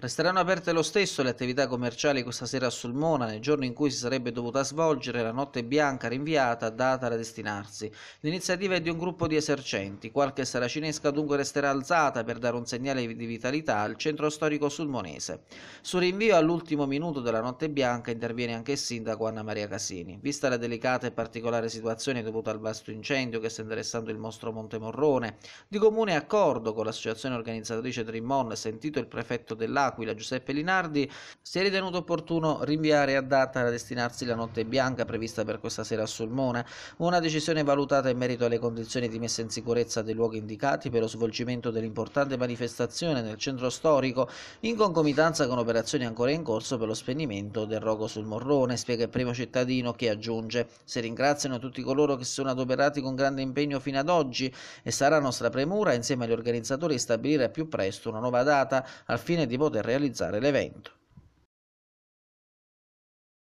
Resteranno aperte lo stesso le attività commerciali questa sera a Sulmona, nel giorno in cui si sarebbe dovuta svolgere la notte bianca rinviata data da destinarsi. L'iniziativa è di un gruppo di esercenti, qualche saracinesca dunque resterà alzata per dare un segnale di vitalità al centro storico sulmonese. Sul rinvio all'ultimo minuto della notte bianca interviene anche il sindaco Anna Maria Casini. Vista la delicata e particolare situazione dovuta al vasto incendio che sta interessando il mostro Monte Morrone, di comune accordo con l'associazione organizzatrice Trimon, sentito il prefetto dell'Aquila, dell'Aquila Giuseppe Linardi, si è ritenuto opportuno rinviare a data da destinarsi la notte bianca prevista per questa sera a Sulmona, una decisione valutata in merito alle condizioni di messa in sicurezza dei luoghi indicati per lo svolgimento dell'importante manifestazione nel centro storico in concomitanza con operazioni ancora in corso per lo spegnimento del rogo sul Morrone, spiega il primo cittadino che aggiunge si ringraziano tutti coloro che si sono adoperati con grande impegno fino ad oggi e sarà nostra premura insieme agli organizzatori stabilire a più presto una nuova data al fine di poter realizzare l'evento.